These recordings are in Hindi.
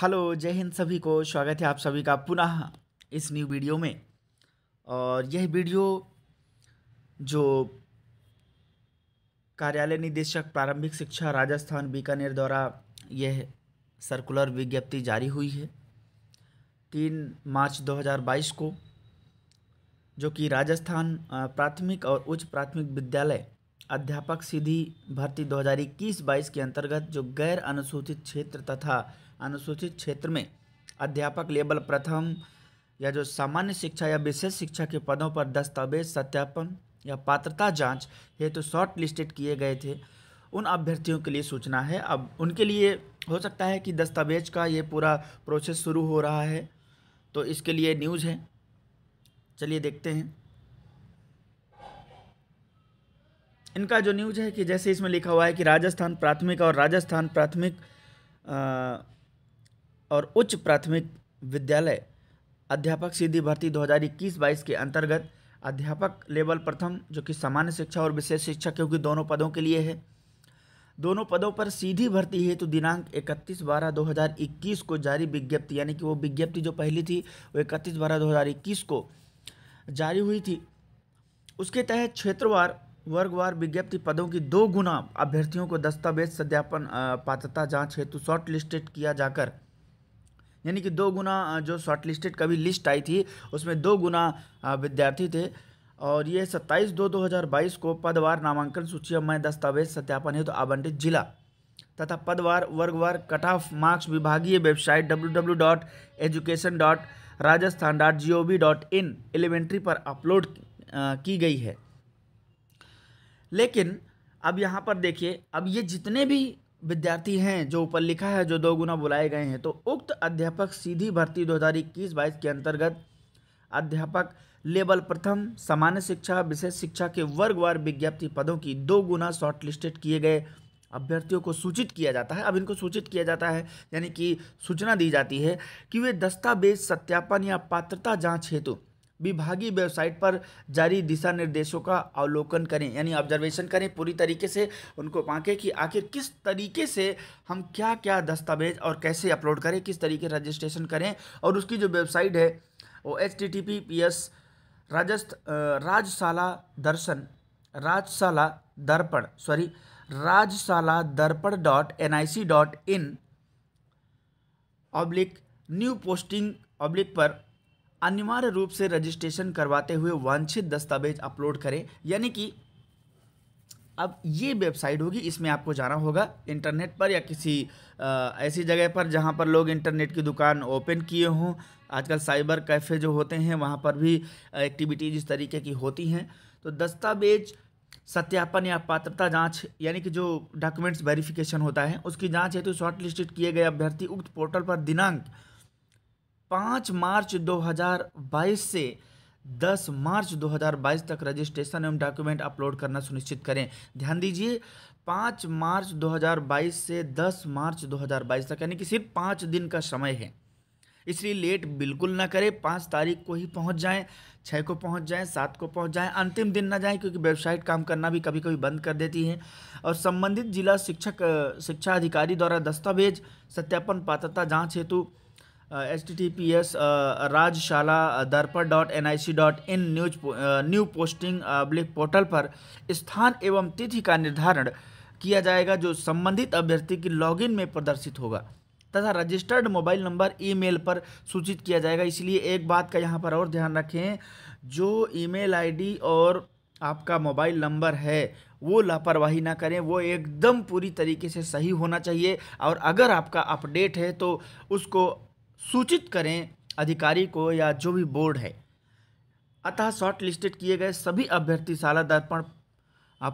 हेलो जय हिंद सभी को स्वागत है आप सभी का पुनः इस न्यू वीडियो में और यह वीडियो जो कार्यालय निदेशक प्रारंभिक शिक्षा राजस्थान बीकानेर द्वारा यह सर्कुलर विज्ञप्ति जारी हुई है तीन मार्च 2022 को जो कि राजस्थान प्राथमिक और उच्च प्राथमिक विद्यालय अध्यापक सीधी भर्ती 2021-22 के अंतर्गत जो गैर अनुसूचित क्षेत्र तथा अनुसूचित क्षेत्र में अध्यापक लेवल प्रथम या जो सामान्य शिक्षा या विशेष शिक्षा के पदों पर दस्तावेज सत्यापन या पात्रता जांच हेतु तो शॉर्ट लिस्टेड किए गए थे उन अभ्यर्थियों के लिए सूचना है अब उनके लिए हो सकता है कि दस्तावेज का ये पूरा प्रोसेस शुरू हो रहा है तो इसके लिए न्यूज़ है चलिए देखते हैं इनका जो न्यूज है कि जैसे इसमें लिखा हुआ है कि राजस्थान प्राथमिक और राजस्थान प्राथमिक और उच्च प्राथमिक विद्यालय अध्यापक सीधी भर्ती 2021-22 के अंतर्गत अध्यापक लेवल प्रथम जो कि सामान्य शिक्षा और विशेष शिक्षा क्योंकि दोनों पदों के लिए है दोनों पदों पर सीधी भर्ती है तो दिनांक 31 बारह 2021 को जारी विज्ञप्ति यानी कि वो विज्ञप्ति जो पहली थी वो 31 बारह 2021 को जारी हुई थी उसके तहत क्षेत्रवार वर्गवार विज्ञप्ति पदों की दो गुना अभ्यर्थियों को दस्तावेज सत्यापन पात्रता जांच हेतु शॉर्ट लिस्टेड किया जाकर यानी कि दो गुना जो शॉर्ट लिस्टेड कभी लिस्ट आई थी उसमें दो गुना विद्यार्थी थे और ये 27 दो 2022 को पदवार नामांकन सूची में दस्तावेज सत्यापन हेतु तो आवंटित जिला तथा पदवार वर्गवार कट ऑफ मार्क्स विभागीय website W W dot education dot Rajasthan dot G O V dot in elementary पर अपलोड की गई है लेकिन अब यहाँ पर देखिए अब ये जितने भी विद्यार्थी हैं जो ऊपर लिखा है जो दो गुना बुलाए गए हैं तो उक्त अध्यापक सीधी भर्ती दो हज़ार इक्कीस बाईस के अंतर्गत अध्यापक लेवल प्रथम सामान्य शिक्षा विशेष शिक्षा के वर्गवार विज्ञप्ति पदों की दो गुना शॉर्टलिस्टेड किए गए अभ्यर्थियों को सूचित किया जाता है अब इनको सूचित किया जाता है यानी कि सूचना दी जाती है कि वे दस्तावेज सत्यापन या पात्रता जांच हेतु विभागीय वेबसाइट पर जारी दिशा निर्देशों का अवलोकन करें यानी ऑब्जर्वेशन करें पूरी तरीके से उनको बांकें कि आखिर किस तरीके से हम क्या क्या दस्तावेज और कैसे अपलोड करें किस तरीके रजिस्ट्रेशन करें और उसकी जो वेबसाइट है वो h t t p p s राजस्थ Rajshala Darshan Rajshala Darpan sorry Rajshala Darpan dot n i c dot in oblique new posting oblique पर अनिवार्य रूप से रजिस्ट्रेशन करवाते हुए वांछित दस्तावेज अपलोड करें यानी कि अब ये वेबसाइट होगी इसमें आपको जाना होगा इंटरनेट पर या किसी आ, ऐसी जगह पर जहाँ पर लोग इंटरनेट की दुकान ओपन किए हों आजकल साइबर कैफ़े जो होते हैं वहाँ पर भी एक्टिविटीज इस तरीके की होती हैं तो दस्तावेज सत्यापन या पात्रता जांच यानी कि जो डॉक्यूमेंट्स वेरिफिकेशन होता है उसकी जांच हेतु तो शॉर्टलिस्टेड किए गए अभ्यर्थी उक्त पोर्टल पर दिनांक पाँच मार्च 2022 से 10 मार्च 2022 तक रजिस्ट्रेशन एवं डॉक्यूमेंट अपलोड करना सुनिश्चित करें ध्यान दीजिए पाँच मार्च 2022 से 10 मार्च 2022 तक यानी कि सिर्फ पाँच दिन का समय है इसलिए लेट बिल्कुल ना करें पाँच तारीख को ही पहुंच जाएं छः को पहुंच जाएं सात को पहुंच जाएं अंतिम दिन ना जाएं क्योंकि वेबसाइट काम करना भी कभी कभी बंद कर देती है और संबंधित जिला शिक्षक शिक्षा अधिकारी द्वारा दस्तावेज सत्यापन पात्रता जांच हेतु h t t p s Rajshala Darpan dot n i c dot in news new posting oblique portal पर स्थान एवं तिथि का निर्धारण किया जाएगा जो संबंधित अभ्यर्थी की लॉगिन में प्रदर्शित होगा तथा रजिस्टर्ड मोबाइल नंबर ईमेल पर सूचित किया जाएगा इसलिए एक बात का यहाँ पर और ध्यान रखें जो ईमेल आईडी और आपका मोबाइल नंबर है वो लापरवाही ना करें वो एकदम पूरी तरीके से सही होना चाहिए और अगर आपका अपडेट है तो उसको सूचित करें अधिकारी को या जो भी बोर्ड है अतः शॉर्टलिस्टेड किए गए सभी अभ्यर्थी शाला दर्पण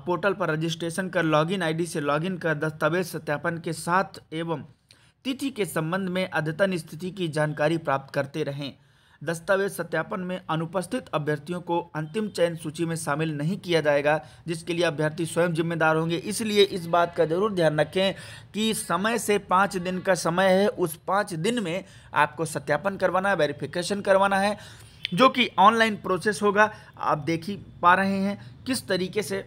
पोर्टल पर रजिस्ट्रेशन कर लॉगिन आईडी से लॉगिन कर दस्तावेज सत्यापन के साथ एवं तिथि के संबंध में अद्यतन स्थिति की जानकारी प्राप्त करते रहें दस्तावेज सत्यापन में अनुपस्थित अभ्यर्थियों को अंतिम चयन सूची में शामिल नहीं किया जाएगा जिसके लिए अभ्यर्थी स्वयं जिम्मेदार होंगे इसलिए इस बात का जरूर ध्यान रखें कि समय से पाँच दिन का समय है उस पाँच दिन में आपको सत्यापन करवाना है वेरिफिकेशन करवाना है जो कि ऑनलाइन प्रोसेस होगा आप देख ही पा रहे हैं किस तरीके से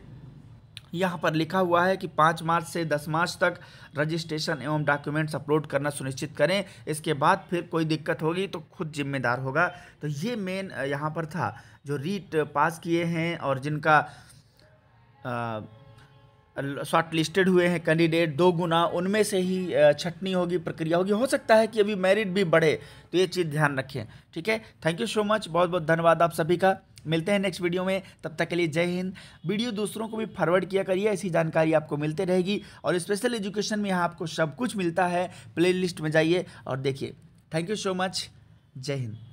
यहाँ पर लिखा हुआ है कि पाँच मार्च से दस मार्च तक रजिस्ट्रेशन एवं डॉक्यूमेंट्स अपलोड करना सुनिश्चित करें इसके बाद फिर कोई दिक्कत होगी तो खुद जिम्मेदार होगा तो ये मेन यहाँ पर था जो रीट पास किए हैं और जिनका शॉर्ट लिस्टेड हुए हैं कैंडिडेट दो गुना उनमें से ही छटनी होगी प्रक्रिया होगी हो सकता है कि अभी मेरिट भी बढ़े तो ये चीज़ ध्यान रखें ठीक है थैंक यू सो मच बहुत बहुत धन्यवाद आप सभी का मिलते हैं नेक्स्ट वीडियो में तब तक के लिए जय हिंद वीडियो दूसरों को भी फॉरवर्ड किया करिए ऐसी जानकारी आपको मिलते रहेगी और स्पेशल एजुकेशन में यहाँ आपको सब कुछ मिलता है प्लेलिस्ट में जाइए और देखिए थैंक यू सो मच जय हिंद